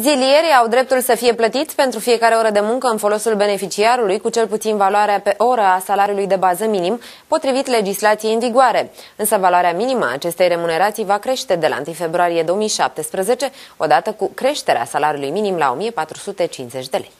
Zilierii au dreptul să fie plătiți pentru fiecare oră de muncă în folosul beneficiarului cu cel puțin valoarea pe oră a salariului de bază minim, potrivit legislației în vigoare. Însă valoarea minimă a acestei remunerații va crește de la 1 februarie 2017, odată cu creșterea salariului minim la 1450 de lei.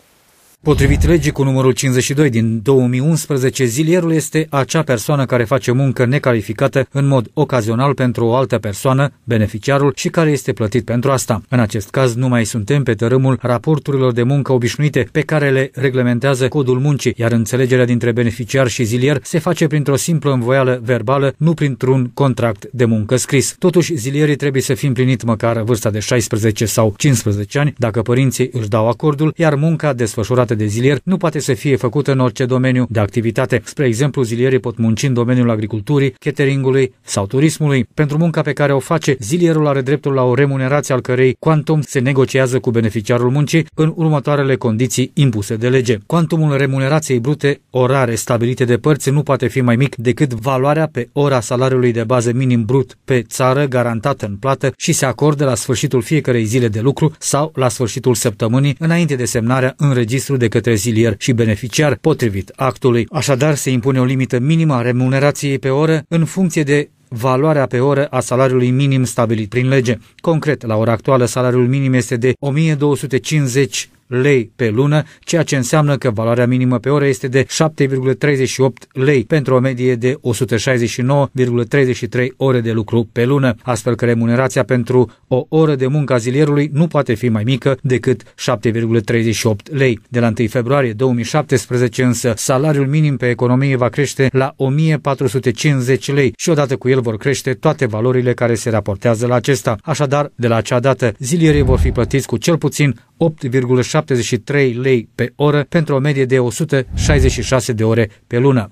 Potrivit legii cu numărul 52 din 2011, zilierul este acea persoană care face muncă necalificată în mod ocazional pentru o altă persoană, beneficiarul, și care este plătit pentru asta. În acest caz nu mai suntem pe tărâmul raporturilor de muncă obișnuite pe care le reglementează codul muncii, iar înțelegerea dintre beneficiar și zilier se face printr-o simplă învoială verbală, nu printr-un contract de muncă scris. Totuși, zilierii trebuie să fi împlinit măcar vârsta de 16 sau 15 ani, dacă părinții își dau acordul, iar munca desfășurată activitate de zilier nu poate să fie făcută în orice domeniu de activitate. Spre exemplu, zilierii pot munci în domeniul agriculturii, cateringului sau turismului. Pentru munca pe care o face, zilierul are dreptul la o remunerație al cărei quantum se negociază cu beneficiarul muncii în următoarele condiții impuse de lege. Quantumul remunerației brute orare stabilite de părți nu poate fi mai mic decât valoarea pe ora salariului de bază minim brut pe țară garantată în plată și se acordă la sfârșitul fiecarei zile de lucru sau la sfârșitul săptămânii înainte de semnarea în registru de către zilier și beneficiar potrivit actului. Așadar, se impune o limită minimă a remunerației pe oră în funcție de valoarea pe oră a salariului minim stabilit prin lege. Concret, la ora actuală, salariul minim este de 1250 lei pe lună, ceea ce înseamnă că valoarea minimă pe oră este de 7,38 lei pentru o medie de 169,33 ore de lucru pe lună, astfel că remunerația pentru o oră de muncă a zilierului nu poate fi mai mică decât 7,38 lei. De la 1 februarie 2017 însă, salariul minim pe economie va crește la 1450 lei și odată cu el vor crește toate valorile care se raportează la acesta. Așadar, de la acea dată, zilierii vor fi plătiți cu cel puțin 8,73 lei pe oră pentru o medie de 166 de ore pe lună.